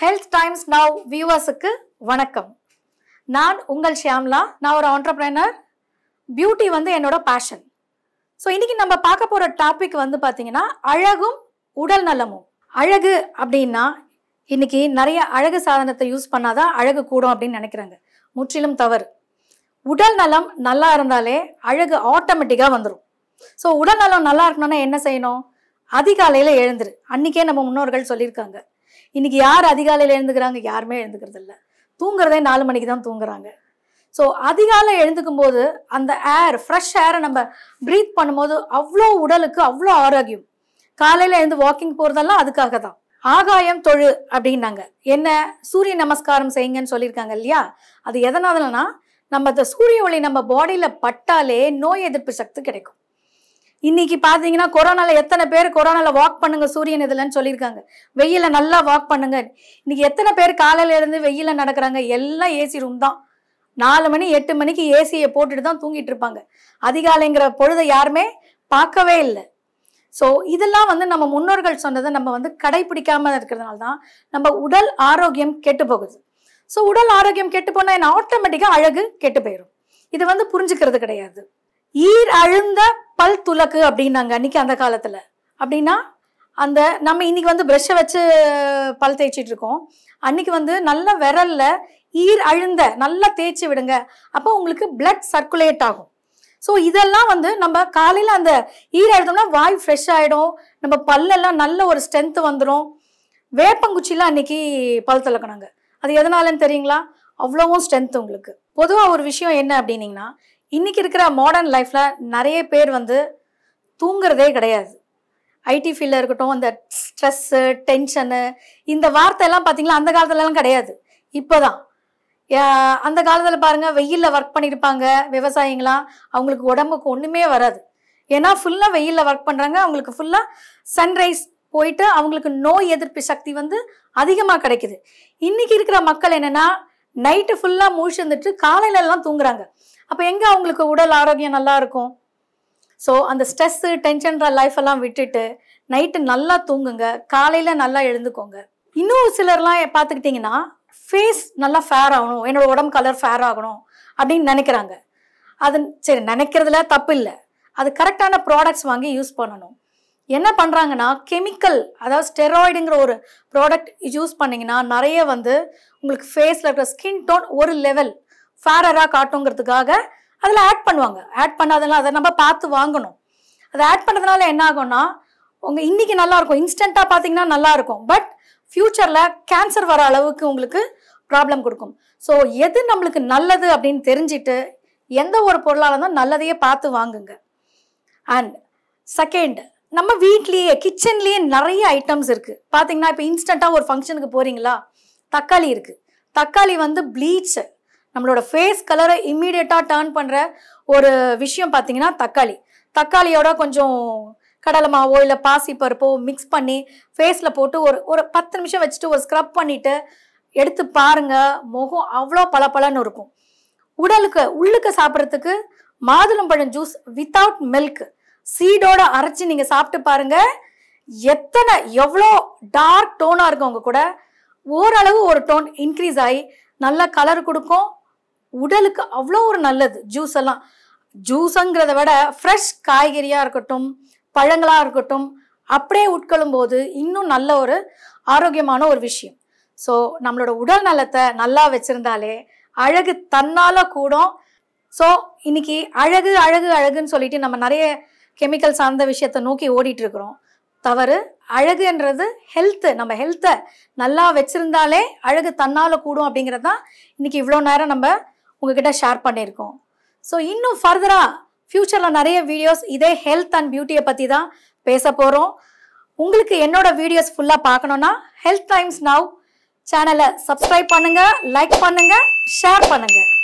health times now வியூவர்ஸுக்கு வணக்கம் நான் உங்கள் ஷியாம்லா நான் ஒரு ஆண்டர்பிரைனர் பியூட்டி வந்து என்னோட பேஷன் ஸோ இன்றைக்கி நம்ம பார்க்க போகிற டாபிக் வந்து பார்த்திங்கன்னா அழகும் உடல் நலமும் அழகு அப்படின்னா இன்றைக்கி நிறைய அழகு சாதனத்தை யூஸ் பண்ணாதான் அழகு கூடும் அப்படின்னு நினைக்கிறாங்க முற்றிலும் தவறு உடல் நலம் நல்லா இருந்தாலே அழகு ஆட்டோமேட்டிக்காக வந்துடும் ஸோ உடல் நலம் நல்லா இருக்கணும்னா என்ன செய்யணும் அதிகாலையில் எழுந்துரு அன்றைக்கே நம்ம முன்னோர்கள் சொல்லியிருக்காங்க இன்றைக்கி யார் அதிகாலையில் எழுந்துக்கிறாங்க யாருமே எழுந்துக்கிறது இல்லை தூங்குறதே நாலு மணிக்கு தான் தூங்குறாங்க ஸோ அதிகாலை எழுந்துக்கும் போது அந்த ஏர் ஃப்ரெஷ் ஏரை நம்ம ப்ரீத் பண்ணும்போது அவ்வளோ உடலுக்கு அவ்வளோ ஆரோக்கியம் காலையில் எழுந்து வாக்கிங் போகிறதெல்லாம் அதுக்காக தான் ஆகாயம் தொழு அப்படின்னாங்க என்ன சூரிய நமஸ்காரம் செய்யுங்கன்னு சொல்லியிருக்காங்க இல்லையா அது எதனாலனா நம்ம இந்த சூரிய ஒளி நம்ம பாடியில் பட்டாலே நோய் எதிர்ப்பு சக்தி கிடைக்கும் இன்னைக்கு பார்த்தீங்கன்னா கொரோனாவில் எத்தனை பேர் கொரோனாவில் வாக் பண்ணுங்க சூரியன் இதில்னு சொல்லியிருக்காங்க வெயில நல்லா வாக் பண்ணுங்க இன்னைக்கு எத்தனை பேர் காலையில இருந்து வெயில நடக்கிறாங்க எல்லாம் ஏசி ரூம் தான் நாலு மணி எட்டு மணிக்கு ஏசியை போட்டுட்டு தான் தூங்கிட்டு இருப்பாங்க அதிகாலைங்கிற பொழுதை யாருமே பார்க்கவே இல்லை ஸோ இதெல்லாம் வந்து நம்ம முன்னோர்கள் சொன்னதை நம்ம வந்து கடைபிடிக்காம இருக்கிறதுனால தான் நம்ம உடல் ஆரோக்கியம் கெட்டு போகுது ஸோ உடல் ஆரோக்கியம் கெட்டு போனால் என்ன ஆட்டோமேட்டிக்காக அழகு கெட்டு போயிடும் இது வந்து புரிஞ்சுக்கிறது கிடையாது ஈர் அழுந்த துலக்கு அப்படின்னாங்க அன்னைக்கு அந்த காலத்தில் அப்படின்னா அந்த நம்ம இன்னைக்கு வந்து ப்ரெஷ்ஷை வச்சு பல் தேய்ச்சிட்டு இருக்கோம் அன்றைக்கி வந்து நல்ல விரலில் ஈர் அழுந்த நல்லா தேய்ச்சி விடுங்க அப்போ உங்களுக்கு பிளட் சர்க்குலேட் ஆகும் ஸோ இதெல்லாம் வந்து நம்ம காலையில் அந்த ஈர் எடுத்தோம்னா வாய் ஃப்ரெஷ் ஆகிடும் நம்ம பல்லெல்லாம் நல்ல ஒரு ஸ்ட்ரென்த்து வந்துடும் வேப்பங்குச்சிலாம் அன்றைக்கி பல் திளக்கணுங்க அது எதனாலன்னு தெரியுங்களா அவ்வளோவும் ஸ்ட்ரென்த் உங்களுக்கு பொதுவாக ஒரு விஷயம் என்ன அப்படின்னீங்கன்னா இன்றைக்கி இருக்கிற மாடர்ன் லைஃப்பில் நிறைய பேர் வந்து தூங்குறதே கிடையாது ஐடி ஃபீல்டில் இருக்கட்டும் அந்த ஸ்ட்ரெஸ்ஸு டென்ஷனு இந்த வார்த்தையெல்லாம் பார்த்தீங்களா அந்த காலத்துலலாம் கிடையாது இப்போ தான் அந்த காலத்தில் பாருங்கள் வெயிலில் ஒர்க் பண்ணியிருப்பாங்க விவசாயிங்களாம் அவங்களுக்கு உடம்புக்கு ஒன்றுமே வராது ஏன்னா ஃபுல்லாக வெயிலில் ஒர்க் பண்ணுறாங்க அவங்களுக்கு ஃபுல்லாக சன்ரைஸ் போயிட்டு அவங்களுக்கு நோய் எதிர்ப்பு சக்தி வந்து அதிகமாக கிடைக்குது இன்றைக்கி இருக்கிற மக்கள் என்னென்னா நைட்டு ஃபுல்லாக முழிச்சிருந்துட்டு காலையிலலாம் தூங்குறாங்க அப்போ எங்கே அவங்களுக்கு உடல் ஆரோக்கியம் நல்லா இருக்கும் ஸோ அந்த ஸ்ட்ரெஸ்ஸு டென்ஷன்ற லைஃப் எல்லாம் விட்டுட்டு நைட்டு நல்லா தூங்குங்க காலையில் நல்லா எழுந்துக்கோங்க இன்னும் சிலர்லாம் பார்த்துக்கிட்டிங்கன்னா ஃபேஸ் நல்லா ஃபேர் ஆகணும் என்னோடய உடம்பு கலர் ஃபேர் ஆகணும் அப்படின்னு நினைக்கிறாங்க அது சரி நினைக்கிறதுல தப்பு இல்லை அது கரெக்டான ப்ராடக்ட்ஸ் வாங்கி யூஸ் பண்ணணும் என்ன பண்ணுறாங்கன்னா கெமிக்கல் அதாவது ஸ்டெராய்டுங்கிற ஒரு ப்ராடக்ட் யூஸ் பண்ணிங்கன்னா நிறைய வந்து உங்களுக்கு ஃபேஸில் இருக்கிற ஸ்கின் டோன் ஒரு லெவல் ஃபேரராக காட்டுங்கிறதுக்காக அதில் ஆட் பண்ணுவாங்க ஆட் பண்ணாதனால அதை நம்ம பார்த்து வாங்கணும் அதை ஆட் பண்ணுறதுனால என்ன ஆகும்னா உங்கள் இன்றைக்கி நல்லாயிருக்கும் இன்ஸ்டண்ட்டாக பார்த்தீங்கன்னா நல்லாயிருக்கும் பட் ஃப்யூச்சரில் கேன்சர் வர அளவுக்கு உங்களுக்கு ப்ராப்ளம் கொடுக்கும் ஸோ எது நம்மளுக்கு நல்லது அப்படின்னு தெரிஞ்சுட்டு எந்த ஒரு பொருளால் இருந்தால் நல்லதையே பார்த்து வாங்குங்க அண்ட் செகண்ட் நம்ம வீட்லேயே கிச்சன்லேயே நிறைய ஐட்டம்ஸ் இருக்குது பார்த்தீங்கன்னா இப்போ இன்ஸ்டண்ட்டாக ஒரு ஃபங்க்ஷனுக்கு போகிறீங்களா தக்காளி இருக்குது தக்காளி வந்து ப்ளீச் நம்மளோட ஃபேஸ் கலரை இம்மீடியட்டாக டேர்ன் பண்ணுற ஒரு விஷயம் பார்த்தீங்கன்னா தக்காளி தக்காளியோட கொஞ்சம் கடலை மாவோ இல்லை பாசி பருப்போ மிக்ஸ் பண்ணி ஃபேஸில் போட்டு ஒரு ஒரு பத்து நிமிஷம் வச்சுட்டு ஒரு ஸ்க்ரப் பண்ணிவிட்டு எடுத்து பாருங்கள் முகம் அவ்வளோ பளபளன்னு இருக்கும் உடலுக்கு உள்ளுக்கு சாப்பிட்றதுக்கு மாதுளம்பழம் ஜூஸ் வித்தவுட் மில்க் சீடோட அரைச்சி நீங்கள் சாப்பிட்டு பாருங்கள் எத்தனை எவ்வளோ டார்க் டோனாக இருக்கும் கூட ஓரளவு ஒரு டோன் இன்க்ரீஸ் ஆகி நல்ல கலர் கொடுக்கும் உடலுக்கு அவ்வளோ ஒரு நல்லது ஜூஸ் எல்லாம் ஜூஸுங்கிறத விட ஃப்ரெஷ் காய்கறியாக இருக்கட்டும் பழங்களாக இருக்கட்டும் அப்படியே உட்கொள்ளும் போது இன்னும் நல்ல ஒரு ஆரோக்கியமான ஒரு விஷயம் ஸோ நம்மளோட உடல் நலத்தை நல்லா வச்சுருந்தாலே அழகு தன்னால் கூடும் ஸோ இன்னைக்கு அழகு அழகு அழகுன்னு சொல்லிட்டு நம்ம நிறைய கெமிக்கல் சார்ந்த விஷயத்தை நோக்கி ஓடிட்டு இருக்கிறோம் தவறு அழகுன்றது ஹெல்த்து நம்ம ஹெல்த்தை நல்லா வச்சுருந்தாலே அழகு தன்னால் கூடும் அப்படிங்கிறது தான் இன்றைக்கி இவ்வளோ நேரம் நம்ம உங்ககிட்ட ஷேர் பண்ணியிருக்கோம் ஸோ இன்னும் ஃபர்தராக ஃப்யூச்சரில் நிறைய வீடியோஸ் இதே ஹெல்த் அண்ட் பியூட்டியை பற்றி தான் பேச போகிறோம் உங்களுக்கு என்னோட வீடியோஸ் ஃபுல்லாக பார்க்கணுன்னா ஹெல்த் டைம்ஸ் நவ் சேனலை சப்ஸ்கிரைப் பண்ணுங்கள் லைக் பண்ணுங்கள் ஷேர் பண்ணுங்கள்